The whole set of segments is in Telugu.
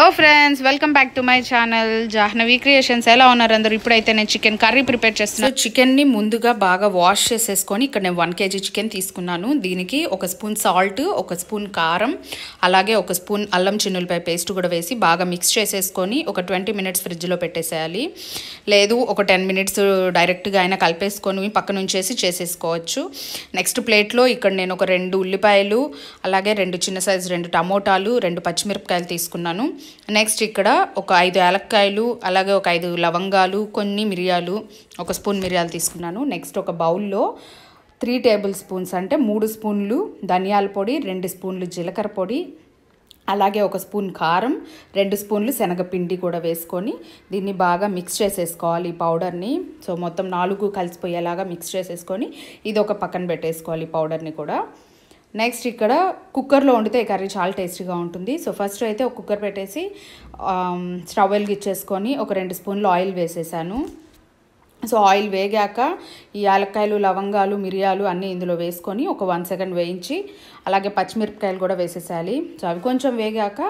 hello friends welcome back to my channel Jahnavi creations ఎలా ఉన్నారు అందరు ఇప్పుడైతే నేను చికెన్ కర్రీ ప్రిపేర్ చేస్తున్నాను చికెన్ని ముందుగా బాగా వాష్ చేసేసుకొని ఇక్కడ నేను వన్ కేజీ చికెన్ తీసుకున్నాను దీనికి ఒక స్పూన్ సాల్ట్ ఒక స్పూన్ కారం అలాగే ఒక స్పూన్ అల్లం చిన్నులపై పేస్ట్ కూడా వేసి బాగా మిక్స్ చేసేసుకొని ఒక ట్వంటీ మినిట్స్ ఫ్రిడ్జ్లో పెట్టేసేయాలి లేదు ఒక టెన్ మినిట్స్ డైరెక్ట్గా అయినా కలిపేసుకొని పక్క నుంచేసి చేసేసుకోవచ్చు నెక్స్ట్ ప్లేట్లో ఇక్కడ నేను ఒక రెండు ఉల్లిపాయలు అలాగే రెండు చిన్న సైజు రెండు టమోటాలు రెండు పచ్చిమిరపకాయలు తీసుకున్నాను నెక్స్ట్ ఇక్కడ ఒక ఐదు యాలక్కాయలు అలాగే ఒక ఐదు లవంగాలు కొన్ని మిరియాలు ఒక స్పూన్ మిరియాలు తీసుకున్నాను నెక్స్ట్ ఒక బౌల్లో త్రీ టేబుల్ స్పూన్స్ అంటే మూడు స్పూన్లు ధనియాల పొడి రెండు స్పూన్లు జీలకర్ర పొడి అలాగే ఒక స్పూన్ కారం రెండు స్పూన్లు శనగపిండి కూడా వేసుకొని దీన్ని బాగా మిక్స్ చేసేసుకోవాలి ఈ పౌడర్ని సో మొత్తం నాలుగు కలిసిపోయేలాగా మిక్స్ చేసేసుకొని ఇది ఒక పక్కన పెట్టేసుకోవాలి ఈ పౌడర్ని కూడా నెక్స్ట్ ఇక్కడ కుక్కర్లో వండితే ఈ కర్రీ చాలా టేస్టీగా ఉంటుంది సో ఫస్ట్ అయితే ఒక కుక్కర్ పెట్టేసి um, స్టవ్ వెలిగిచ్చేసుకొని ఒక రెండు స్పూన్లు ఆయిల్ వేసేసాను సో ఆయిల్ వేగాక ఈ యాలక్కాయలు లవంగాలు మిరియాలు అన్నీ ఇందులో వేసుకొని ఒక వన్ సెకండ్ వేయించి అలాగే పచ్చిమిరపకాయలు కూడా వేసేసాలి సో అవి కొంచెం వేగాక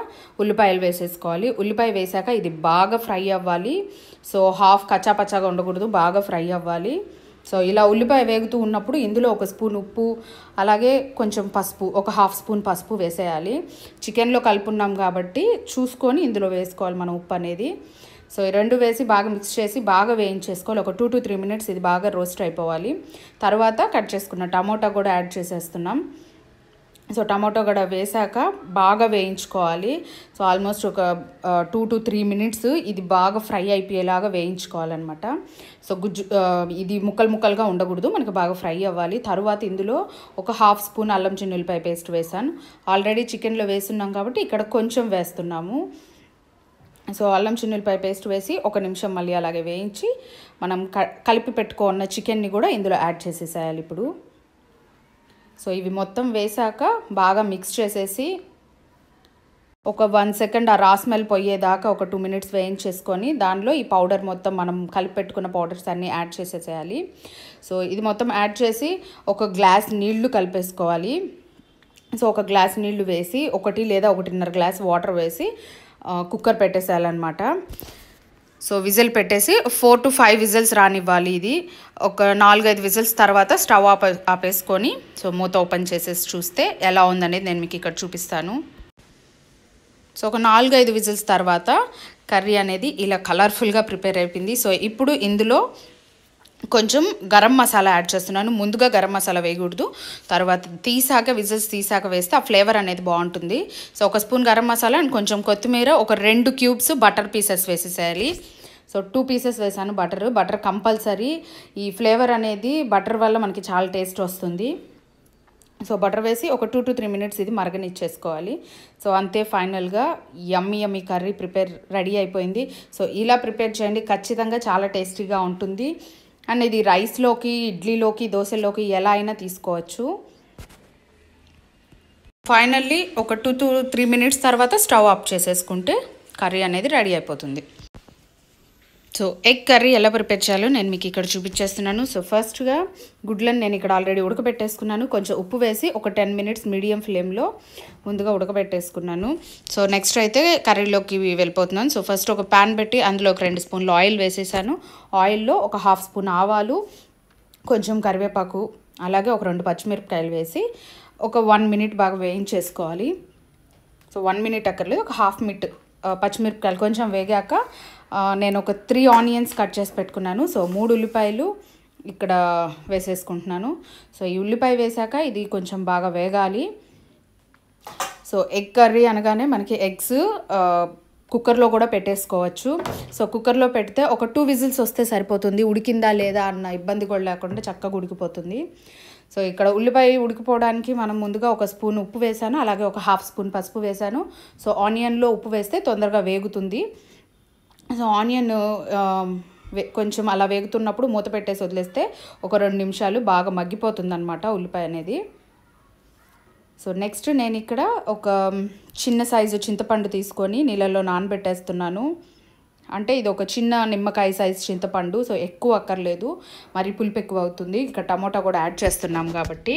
ఉల్లిపాయలు వేసేసుకోవాలి ఉల్లిపాయ వేసాక ఇది బాగా ఫ్రై అవ్వాలి సో హాఫ్ కచ్చాపచ్చాగా ఉండకూడదు బాగా ఫ్రై అవ్వాలి సో ఇలా ఉల్లిపాయ వేగుతూ ఉన్నప్పుడు ఇందులో ఒక స్పూన్ ఉప్పు అలాగే కొంచెం పసుపు ఒక హాఫ్ స్పూన్ పసుపు వేసేయాలి చికెన్లో కలుపున్నాం కాబట్టి చూసుకొని ఇందులో వేసుకోవాలి మనం ఉప్పు అనేది సో ఈ రెండు వేసి బాగా మిక్స్ చేసి బాగా వేయించేసుకోవాలి ఒక టూ టు త్రీ మినిట్స్ ఇది బాగా రోస్ట్ అయిపోవాలి తర్వాత కట్ చేసుకున్న టమోటా కూడా యాడ్ చేసేస్తున్నాం సో టమాటో కూడా వేసాక బాగా వేయించుకోవాలి సో ఆల్మోస్ట్ ఒక టూ టు త్రీ మినిట్స్ ఇది బాగా ఫ్రై అయిపోయేలాగా వేయించుకోవాలన్నమాట సో గుజ్జు ఇది ముక్కలు ముక్కలుగా ఉండకూడదు మనకి బాగా ఫ్రై అవ్వాలి తర్వాత ఇందులో ఒక హాఫ్ స్పూన్ అల్లం ఉల్లిపాయ పేస్ట్ వేసాను ఆల్రెడీ చికెన్లో వేస్తున్నాం కాబట్టి ఇక్కడ కొంచెం వేస్తున్నాము సో అల్లం ఉల్లిపాయ పేస్ట్ వేసి ఒక నిమిషం మళ్ళీ అలాగే వేయించి మనం కలిపి పెట్టుకున్న చికెన్ని కూడా ఇందులో యాడ్ చేసేసేయాలి ఇప్పుడు సో ఇవి మొత్తం వేసాక బాగా మిక్స్ చేసేసి ఒక వన్ సెకండ్ ఆ రా స్మెల్ పోయేదాకా ఒక టూ మినిట్స్ వేయించేసుకొని దానిలో ఈ పౌడర్ మొత్తం మనం కలిపి పెట్టుకున్న పౌడర్స్ అన్నీ యాడ్ చేసేసేయాలి సో ఇది మొత్తం యాడ్ చేసి ఒక గ్లాస్ నీళ్లు కలిపేసుకోవాలి సో ఒక గ్లాస్ నీళ్లు వేసి ఒకటి లేదా ఒకటిన్నర గ్లాస్ వాటర్ వేసి కుక్కర్ పెట్టేసేయాలన్నమాట సో విజిల్ పెట్టేసి ఫోర్ టు ఫైవ్ విజిల్స్ రానివ్వాలి ఇది ఒక నాలుగైదు విజిల్స్ తర్వాత స్టవ్ ఆప ఆపేసుకొని సో మూత ఓపెన్ చేసేసి చూస్తే ఎలా ఉందనేది నేను మీకు ఇక్కడ చూపిస్తాను సో ఒక నాలుగైదు విజిల్స్ తర్వాత కర్రీ అనేది ఇలా కలర్ఫుల్గా ప్రిపేర్ అయిపోయింది సో ఇప్పుడు ఇందులో కొంచెం గరం మసాలా యాడ్ చేస్తున్నాను ముందుగా గరం మసాలా వేయకూడదు తర్వాత తీసాక విజిల్స్ తీసాక వేస్తే ఆ ఫ్లేవర్ అనేది బాగుంటుంది సో ఒక స్పూన్ గరం మసాలా అండ్ కొంచెం కొత్తిమీర ఒక రెండు క్యూబ్స్ బటర్ పీసెస్ వేసేసేయాలి సో టూ పీసెస్ వేసాను బటర్ బటర్ కంపల్సరీ ఈ ఫ్లేవర్ అనేది బటర్ వల్ల మనకి చాలా టేస్ట్ వస్తుంది సో బటర్ వేసి ఒక టూ టు త్రీ మినిట్స్ ఇది మరగనిచ్చేసుకోవాలి సో అంతే ఫైనల్గా yummy yummy curry prepare ready అయిపోయింది సో ఇలా ప్రిపేర్ చేయండి ఖచ్చితంగా చాలా టేస్టీగా ఉంటుంది అండ్ ఇది రైస్లోకి ఇడ్లీలోకి దోశలోకి ఎలా అయినా తీసుకోవచ్చు ఫైనల్లీ ఒక టూ టూ త్రీ మినిట్స్ తర్వాత స్టవ్ ఆఫ్ చేసేసుకుంటే కర్రీ అనేది రెడీ అయిపోతుంది సో ఎగ్ కర్రీ ఎలా ప్రిపేర్ చేయాలో నేను మీకు ఇక్కడ చూపించేస్తున్నాను సో ఫస్ట్గా గుడ్లను నేను ఇక్కడ ఆల్రెడీ ఉడకబెట్టేసుకున్నాను కొంచెం ఉప్పు వేసి ఒక టెన్ మినిట్స్ మీడియం ఫ్లేమ్లో ముందుగా ఉడకబెట్టేసుకున్నాను సో నెక్స్ట్ అయితే కర్రీలోకి వెళ్ళిపోతున్నాను సో ఫస్ట్ ఒక ప్యాన్ పెట్టి అందులో ఒక రెండు స్పూన్లు ఆయిల్ వేసేసాను ఆయిల్లో ఒక హాఫ్ స్పూన్ ఆవాలు కొంచెం కరివేపాకు అలాగే ఒక రెండు పచ్చిమిరపకాయలు వేసి ఒక వన్ మినిట్ బాగా వేయించేసుకోవాలి సో వన్ మినిట్ అక్కర్లేదు ఒక హాఫ్ మినిట్ పచ్చిమిరపకాయలు కొంచెం వేగాక నేను ఒక త్రీ ఆనియన్స్ కట్ చేసి పెట్టుకున్నాను సో మూడు ఉల్లిపాయలు ఇక్కడ వేసేసుకుంటున్నాను సో ఈ ఉల్లిపాయ వేసాక ఇది కొంచెం బాగా వేగాలి సో ఎగ్ కర్రీ అనగానే మనకి ఎగ్స్ కుక్కర్లో కూడా పెట్టేసుకోవచ్చు సో కుక్కర్లో పెడితే ఒక టూ విజిల్స్ వస్తే సరిపోతుంది ఉడికిందా లేదా అన్న ఇబ్బంది కూడా లేకుండా చక్కగా ఉడికిపోతుంది సో ఇక్కడ ఉల్లిపాయ ఉడికిపోవడానికి మనం ముందుగా ఒక స్పూన్ ఉప్పు వేసాను అలాగే ఒక హాఫ్ స్పూన్ పసుపు వేసాను సో ఆనియన్లో ఉప్పు వేస్తే తొందరగా వేగుతుంది సో ఆనియన్ కొంచెం అలా వేగుతున్నప్పుడు మూత పెట్టేసి వదిలేస్తే ఒక రెండు నిమిషాలు బాగా అనమాట ఉల్లిపాయ అనేది సో నెక్స్ట్ నేను ఇక్కడ ఒక చిన్న సైజు చింతపండు తీసుకొని నీళ్ళలో నానబెట్టేస్తున్నాను అంటే ఇది ఒక చిన్న నిమ్మకాయ సైజ్ చింతపండు సో ఎక్కువ అక్కర్లేదు మరి పులుపు ఎక్కువ అవుతుంది ఇంకా టమోటా కూడా యాడ్ చేస్తున్నాం కాబట్టి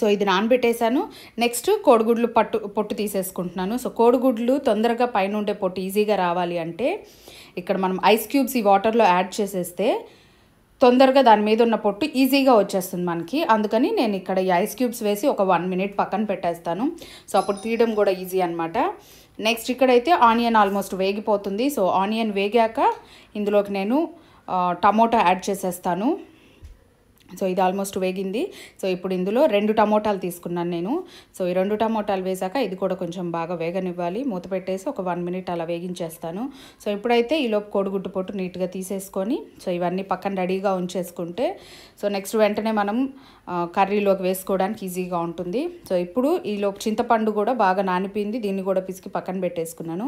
సో ఇది నానబెట్టేశాను నెక్స్ట్ కోడిగుడ్లు పట్టు పొట్టు తీసేసుకుంటున్నాను సో కోడిగుడ్లు తొందరగా పైన ఉండే పొట్టు ఈజీగా రావాలి అంటే ఇక్కడ మనం ఐస్ క్యూబ్స్ ఈ వాటర్లో యాడ్ చేసేస్తే తొందరగా దాని మీద ఉన్న పొట్టు ఈజీగా వచ్చేస్తుంది మనకి అందుకని నేను ఇక్కడ ఈ ఐస్ క్యూబ్స్ వేసి ఒక వన్ మినిట్ పక్కన పెట్టేస్తాను సో అప్పుడు తీయడం కూడా ఈజీ అనమాట నెక్స్ట్ ఇక్కడైతే ఆనియన్ ఆల్మోస్ట్ వేగిపోతుంది సో ఆనియన్ వేగాక ఇందులోకి నేను టమోటా యాడ్ చేసేస్తాను సో ఇది ఆల్మోస్ట్ వేగింది సో ఇప్పుడు ఇందులో రెండు టమోటాలు తీసుకున్నాను నేను సో ఈ రెండు టమోటాలు వేసాక ఇది కూడా కొంచెం బాగా వేగనివ్వాలి మూత పెట్టేసి ఒక వన్ మినిట్ అలా వేగించేస్తాను సో ఇప్పుడైతే ఈలోపు కోడిగుడ్డు పొట్టు నీట్గా తీసేసుకొని సో ఇవన్నీ పక్కన రెడీగా ఉంచేసుకుంటే సో నెక్స్ట్ వెంటనే మనం కర్రీలోకి వేసుకోవడానికి ఈజీగా ఉంటుంది సో ఇప్పుడు ఈలోపు చింతపండు కూడా బాగా నానిపోయింది దీన్ని కూడా పిసికి పక్కన పెట్టేసుకున్నాను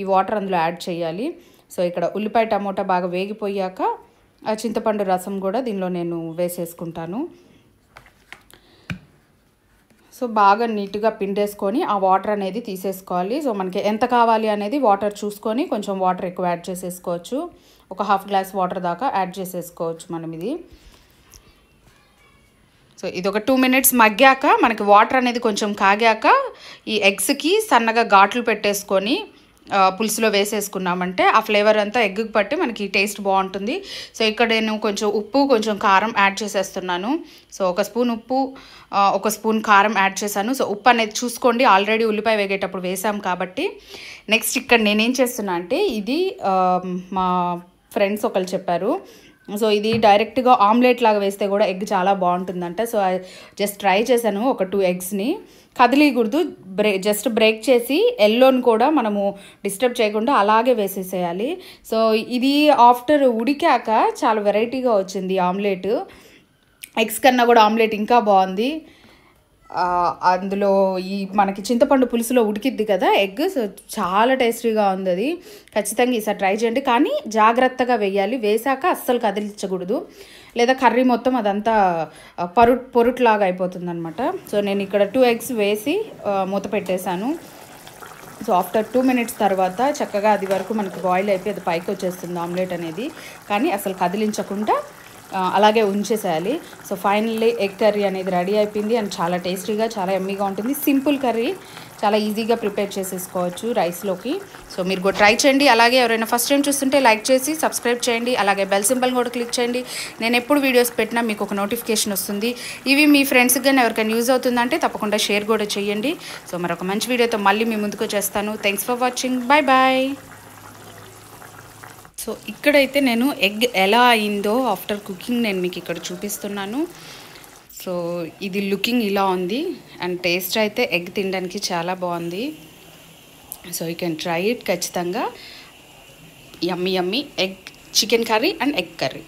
ఈ వాటర్ అందులో యాడ్ చేయాలి సో ఇక్కడ ఉల్లిపాయ టమోటా బాగా వేగిపోయాక ఆ చింతపండు రసం కూడా దీనిలో నేను వేసేసుకుంటాను సో బాగా నీట్గా పిండేసుకొని ఆ వాటర్ అనేది తీసేసుకోవాలి సో మనకి ఎంత కావాలి అనేది వాటర్ చూసుకొని కొంచెం వాటర్ ఎక్కువ యాడ్ చేసేసుకోవచ్చు ఒక హాఫ్ గ్లాస్ వాటర్ దాకా యాడ్ చేసేసుకోవచ్చు మనం ఇది సో ఇది ఒక టూ మినిట్స్ మగ్గాక మనకి వాటర్ అనేది కొంచెం కాగాక ఈ ఎగ్స్కి సన్నగా ఘాట్లు పెట్టేసుకొని పులుసులో వేసేసుకున్నామంటే ఆ ఫ్లేవర్ అంతా ఎగ్గు పట్టి మనకి టేస్ట్ బాగుంటుంది సో ఇక్కడ నేను కొంచెం ఉప్పు కొంచెం కారం యాడ్ చేసేస్తున్నాను సో ఒక స్పూన్ ఉప్పు ఒక స్పూన్ కారం యాడ్ చేశాను సో ఉప్పు అనేది చూసుకోండి ఆల్రెడీ ఉల్లిపాయ వేగేటప్పుడు వేసాం కాబట్టి నెక్స్ట్ ఇక్కడ నేనేం చేస్తున్నా అంటే ఇది మా ఫ్రెండ్స్ ఒకరు చెప్పారు సో ఇది డైరెక్ట్గా ఆమ్లెట్ లాగా వేస్తే కూడా ఎగ్ చాలా బాగుంటుందంట సో జస్ట్ ట్రై చేశాను ఒక టూ ఎగ్స్ని కదిలీకూడదు బ్రే జస్ట్ బ్రేక్ చేసి ఎల్లోని కూడా మనము డిస్టర్బ్ చేయకుండా అలాగే వేసేసేయాలి సో ఇది ఆఫ్టర్ ఉడికాక చాలా వెరైటీగా వచ్చింది ఆమ్లెట్ ఎగ్స్ కన్నా కూడా ఆమ్లెట్ ఇంకా బాగుంది అందులో ఈ మనకి చింతపండు పులుసులో ఉడికిద్ది కదా ఎగ్ చాలా టేస్టీగా ఉంది అది ఖచ్చితంగా ఈసారి ట్రై చేయండి కానీ జాగ్రత్తగా వేయాలి వేసాక అస్సలు కదిలించకూడదు లేదా కర్రీ మొత్తం అదంతా పరు పొరుట్లాగా అయిపోతుంది అనమాట సో నేను ఇక్కడ టూ ఎగ్స్ వేసి మూత పెట్టేశాను సో ఆఫ్టర్ టూ మినిట్స్ తర్వాత చక్కగా అది వరకు మనకి బాయిల్ అయిపోయి అది పైకి వచ్చేస్తుంది ఆమ్లెట్ అనేది కానీ అసలు కదిలించకుండా అలాగే ఉంచేసేయాలి సో ఫైనల్లీ ఎగ్ కర్రీ అనేది రెడీ అయిపోయింది అండ్ చాలా టేస్టీగా చాలా ఎమ్మీగా ఉంటుంది సింపుల్ కర్రీ చాలా ఈజీగా ప్రిపేర్ చేసేసుకోవచ్చు రైస్లోకి సో మీరు కూడా ట్రై చేయండి అలాగే ఎవరైనా ఫస్ట్ టైం చూస్తుంటే లైక్ చేసి సబ్స్క్రైబ్ చేయండి అలాగే బెల్ సింబల్ కూడా క్లిక్ చేయండి నేను ఎప్పుడు వీడియోస్ పెట్టినా మీకు ఒక నోటిఫికేషన్ వస్తుంది ఇవి మీ ఫ్రెండ్స్కి కానీ ఎవరికైనా యూజ్ అవుతుందంటే తప్పకుండా షేర్ కూడా చేయండి సో మరొక మంచి వీడియోతో మళ్ళీ మీ ముందుకు వచ్చేస్తాను thanks for watching bye bye so ఇక్కడైతే నేను ఎగ్ ఎలా అయిందో ఆఫ్టర్ కుకింగ్ నేను మీకు ఇక్కడ చూపిస్తున్నాను సో ఇది లుకింగ్ ఇలా ఉంది అండ్ టేస్ట్ అయితే ఎగ్ తినడానికి చాలా బాగుంది so you can try it ఖచ్చితంగా yummy yummy egg chicken curry and egg curry